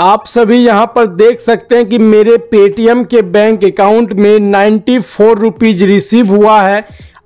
आप सभी यहां पर देख सकते हैं कि मेरे पेटीएम के बैंक अकाउंट में नाइन्टी फोर रुपीज रिसीव हुआ है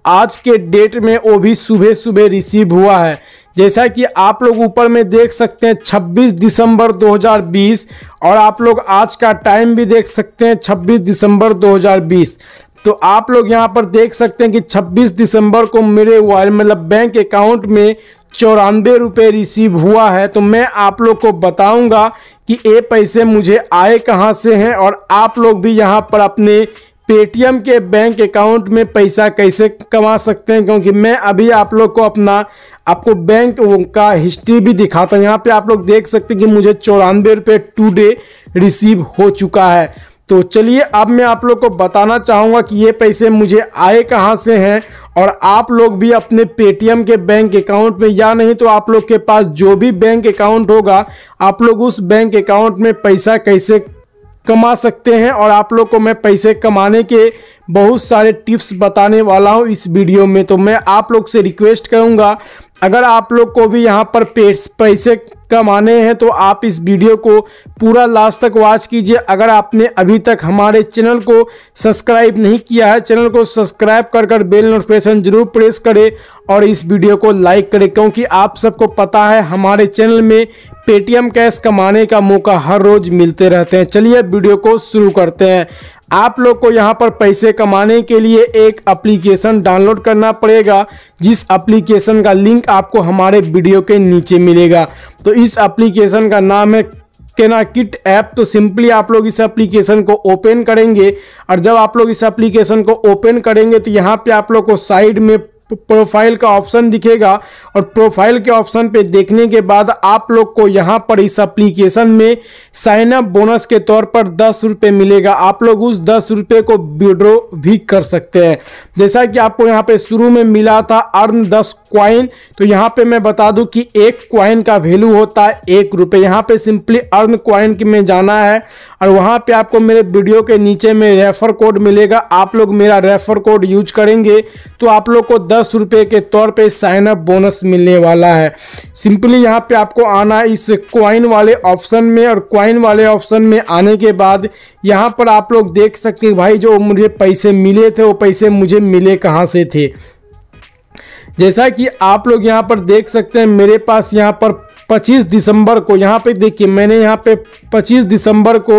आज के डेट में वो भी सुबह सुबह रिसीव हुआ है जैसा कि आप लोग ऊपर में देख सकते हैं 26 दिसंबर 2020 और आप लोग आज का टाइम भी देख सकते हैं 26 दिसंबर 2020 तो आप लोग यहाँ पर देख सकते हैं कि 26 दिसंबर को मेरे वाले मतलब बैंक अकाउंट में चौरानवे रुपये रिसीव हुआ है तो मैं आप लोग को बताऊंगा कि ये पैसे मुझे आए कहाँ से हैं और आप लोग भी यहाँ पर अपने पेटीएम के बैंक अकाउंट में पैसा कैसे कमा सकते हैं क्योंकि मैं अभी आप लोग को अपना आपको बैंक का हिस्ट्री भी दिखाता हूँ यहाँ पे आप लोग देख सकते हैं कि मुझे चौरानवे रुपये टू डे रिसीव हो चुका है तो चलिए अब मैं आप लोग को बताना चाहूँगा कि ये पैसे मुझे आए कहाँ से हैं और आप लोग भी अपने पेटीएम के बैंक अकाउंट में या नहीं तो आप लोग के पास जो भी बैंक अकाउंट होगा आप लोग उस बैंक अकाउंट में पैसा कैसे कमा सकते हैं और आप लोग को मैं पैसे कमाने के बहुत सारे टिप्स बताने वाला हूं इस वीडियो में तो मैं आप लोग से रिक्वेस्ट करूंगा अगर आप लोग को भी यहां पर पैसे कमाने हैं तो आप इस वीडियो को पूरा लास्ट तक वॉच कीजिए अगर आपने अभी तक हमारे चैनल को सब्सक्राइब नहीं किया है चैनल को सब्सक्राइब कर कर बेल नोटिफिकेशन जरूर प्रेस करें और इस वीडियो को लाइक करें क्योंकि आप सबको पता है हमारे चैनल में पेटीएम कैश कमाने का मौका हर रोज़ मिलते रहते हैं चलिए वीडियो को शुरू करते हैं आप लोग को यहाँ पर पैसे कमाने के लिए एक एप्लीकेशन डाउनलोड करना पड़ेगा जिस एप्लीकेशन का लिंक आपको हमारे वीडियो के नीचे मिलेगा तो इस एप्लीकेशन का नाम है केना किट ऐप तो सिंपली आप लोग इस एप्लीकेशन को ओपन करेंगे और जब आप लोग इस एप्लीकेशन को ओपन करेंगे तो यहाँ पे आप लोग को साइड में प्रोफाइल का ऑप्शन दिखेगा और प्रोफाइल के ऑप्शन पे देखने के बाद आप लोग को यहाँ पर इस एप्लीकेशन में साइन अप बोनस के तौर पर दस रुपये मिलेगा आप लोग उस दस रुपये को विड्रो भी कर सकते हैं जैसा कि आपको यहाँ पे शुरू में मिला था अर्न दस क्वाइन तो यहाँ पे मैं बता दूँ कि एक क्वाइन का वैल्यू होता है एक रुपये यहाँ पर सिंपली अर्न क्वाइन में जाना है और वहाँ पर आपको मेरे वीडियो के नीचे में रेफर कोड मिलेगा आप लोग मेरा रेफर कोड यूज करेंगे तो आप लोग को दस दस रुपये के तौर पे साइन अप बोनस मिलने वाला है सिंपली यहाँ पे आपको आना इस क्वाइन वाले ऑप्शन में और क्वाइन वाले ऑप्शन में आने के बाद यहाँ पर आप लोग देख सकते हैं भाई जो मुझे पैसे मिले थे वो पैसे मुझे मिले कहाँ से थे जैसा कि आप लोग यहाँ पर देख सकते हैं मेरे पास यहाँ पर 25 दिसंबर को यहाँ पे देखिए मैंने यहाँ पे 25 दिसंबर को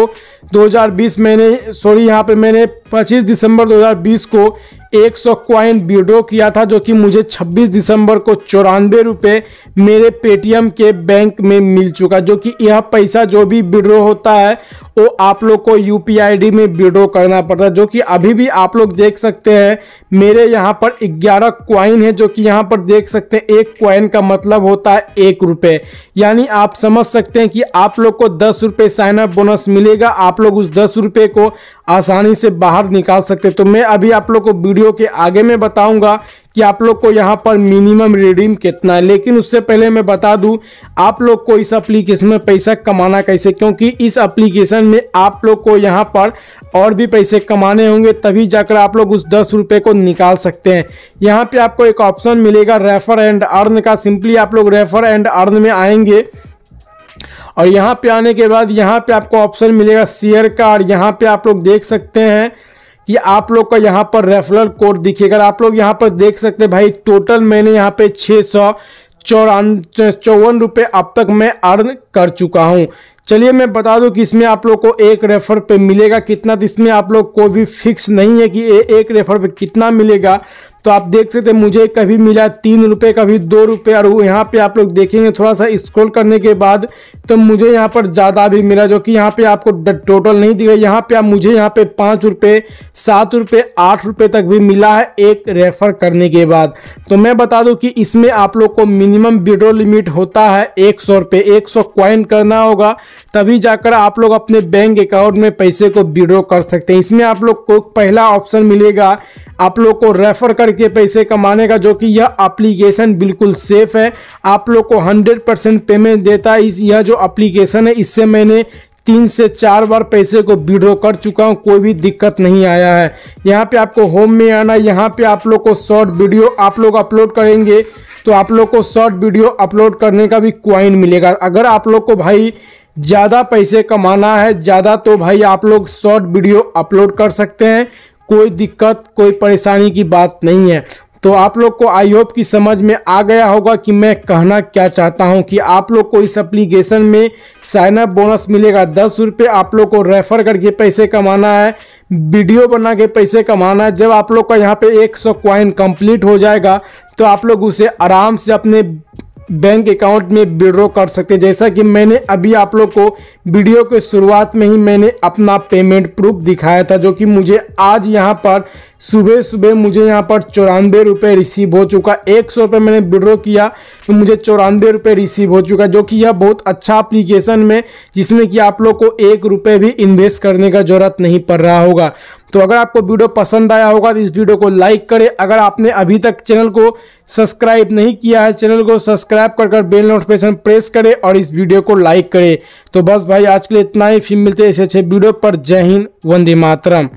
2020 मैंने सॉरी यहाँ पे मैंने 25 दिसंबर 2020 को 100 सौ क्वाइन विड्रो किया था जो कि मुझे 26 दिसंबर को चौरानवे रुपये मेरे पेटीएम के बैंक में मिल चुका जो कि यह पैसा जो भी विड्रो होता है वो आप लोग को यू पी में विड्रो करना पड़ता है जो कि अभी भी आप लोग देख सकते हैं मेरे यहाँ पर 11 क्वाइन है जो कि यहाँ पर देख सकते हैं एक क्वाइन का मतलब होता है एक रुपये यानी आप समझ सकते हैं कि आप लोग को दस रुपये साइनअप बोनस मिलेगा आप लोग उस दस रुपये को आसानी से बाहर निकाल सकते तो मैं अभी आप लोग को वीडियो के आगे में बताऊंगा कि आप लोग को यहाँ पर मिनिमम रिडीम कितना है लेकिन उससे पहले मैं बता दूं आप लोग को इस एप्लीकेशन में पैसा कमाना कैसे क्योंकि इस एप्लीकेशन में आप लोग को यहाँ पर और भी पैसे कमाने होंगे तभी जाकर आप लोग उस दस रुपये को निकाल सकते हैं यहाँ पे आपको एक ऑप्शन मिलेगा रेफर एंड अर्न का सिंपली आप लोग रेफर एंड अर्न में आएंगे और यहाँ पे आने के बाद यहाँ पे आपको ऑप्शन मिलेगा शेयर का और यहाँ पे आप लोग देख सकते हैं कि आप लोग का यहाँ पर रेफरल कोड दिखेगा आप लोग यहाँ पर देख सकते हैं भाई टोटल मैंने यहाँ पे छः सौ चौरान चौवन रुपये अब तक मैं अर्न कर चुका हूँ चलिए मैं बता दूं कि इसमें आप लोग को एक रेफर पे मिलेगा कितना तो इसमें आप लोग को भी फिक्स नहीं है कि एक रेफर पे कितना मिलेगा तो आप देख सकते मुझे कभी मिला तीन रुपये कभी दो रुपये और यहाँ पे आप लोग देखेंगे थोड़ा सा स्क्रॉल करने के बाद तो मुझे यहाँ पर ज़्यादा भी मिला जो कि यहाँ पे आपको टोटल नहीं दिख रहा यहाँ पे आप मुझे यहाँ पे पाँच रुपये सात रुपये आठ रुपये तक भी मिला है एक रेफर करने के बाद तो मैं बता दूँ कि इसमें आप लोग को मिनिमम विड्रो लिमिट होता है एक सौ रुपये एक सौ क्वाइन करना होगा तभी जाकर आप लोग अपने बैंक अकाउंट में पैसे को विड्रो कर सकते हैं इसमें आप लोग को पहला ऑप्शन मिलेगा आप लोग को रेफर करके पैसे कमाने का जो कि यह एप्लीकेशन बिल्कुल सेफ है आप लोग को 100 परसेंट पेमेंट देता है इस यह जो एप्लीकेशन है इससे मैंने तीन से चार बार पैसे को विड्रो कर चुका हूँ कोई भी दिक्कत नहीं आया है यहाँ पे आपको होम में आना यहाँ पे आप लोग को शॉर्ट वीडियो आप लोग अपलोड करेंगे तो आप लोग को शॉर्ट वीडियो अपलोड करने का भी क्वाइन मिलेगा अगर आप लोग को भाई ज़्यादा पैसे कमाना है ज़्यादा तो भाई आप लोग शॉर्ट वीडियो अपलोड कर सकते हैं कोई दिक्कत कोई परेशानी की बात नहीं है तो आप लोग को आई होप की समझ में आ गया होगा कि मैं कहना क्या चाहता हूं कि आप लोग को इस एप्लीकेशन में साइन अप बोनस मिलेगा दस रुपये आप लोग को रेफर करके पैसे कमाना है वीडियो बना के पैसे कमाना है जब आप लोग का यहाँ पे 100 सौ क्वाइन कंप्लीट हो जाएगा तो आप लोग उसे आराम से अपने बैंक अकाउंट में विड्रो कर सकते हैं जैसा कि मैंने अभी आप लोग को वीडियो के शुरुआत में ही मैंने अपना पेमेंट प्रूफ दिखाया था जो कि मुझे आज यहाँ पर सुबह सुबह मुझे यहाँ पर चौरानवे रुपये रिसीव हो चुका एक सौ रुपये मैंने विड्रॉ किया तो मुझे चौरानवे रुपये रिसीव हो चुका जो कि यह बहुत अच्छा एप्लीकेशन में जिसमें कि आप लोग को एक रुपये भी इन्वेस्ट करने का ज़रूरत नहीं पड़ रहा होगा तो अगर आपको वीडियो पसंद आया होगा तो इस वीडियो को लाइक करें अगर आपने अभी तक चैनल को सब्सक्राइब नहीं किया है चैनल को सब्सक्राइब कर कर बेल नोटिफिकेशन प्रेस करें और इस वीडियो को लाइक करें तो बस भाई आज के लिए इतना ही फिर मिलते हैं ऐसे अच्छे वीडियो पर जय हिंद वंदे मातरम